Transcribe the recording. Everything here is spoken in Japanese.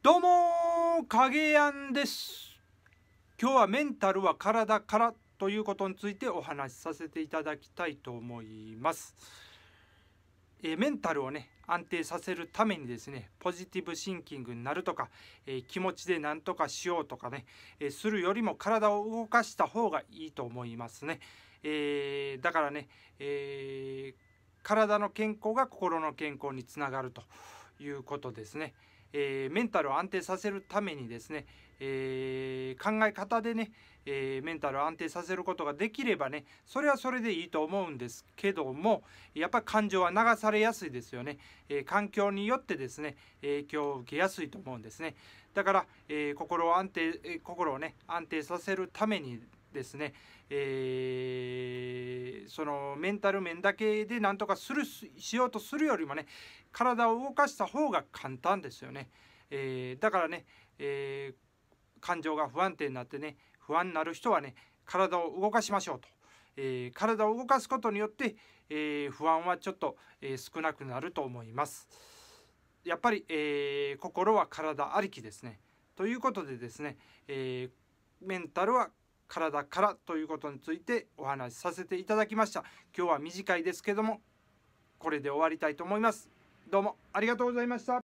どうも影やんです今日はメンタルは体からということについてお話しさせていただきたいと思います、えー、メンタルをね安定させるためにですねポジティブシンキングになるとか、えー、気持ちで何とかしようとかね、えー、するよりも体を動かした方がいいと思いますね、えだからね、え体の健康が心の健康につながるということですね。えー、メンタルを安定させるためにですね、えー、考え方でね、えー、メンタルを安定させることができればねそれはそれでいいと思うんですけどもやっぱり感情は流されやすいですよね、え環境によってですね影響を受けやすいと思うんですねだから、え心を安定、え心をね安定させるためにですね、えーそのメンタル面だけでなんとかするしようとするよりもね体を動かした方が簡単ですよね、えー、だからね、えー、感情が不安定になってね不安になる人はね体を動かしましょうと、えー、体を動かすことによって、え不安はちょっと、え少なくなると思いますやっぱり、え心は体ありきですねということでですね、えメンタルは体からということについてお話しさせていただきました今日は短いですけどもこれで終わりたいと思いますどうもありがとうございました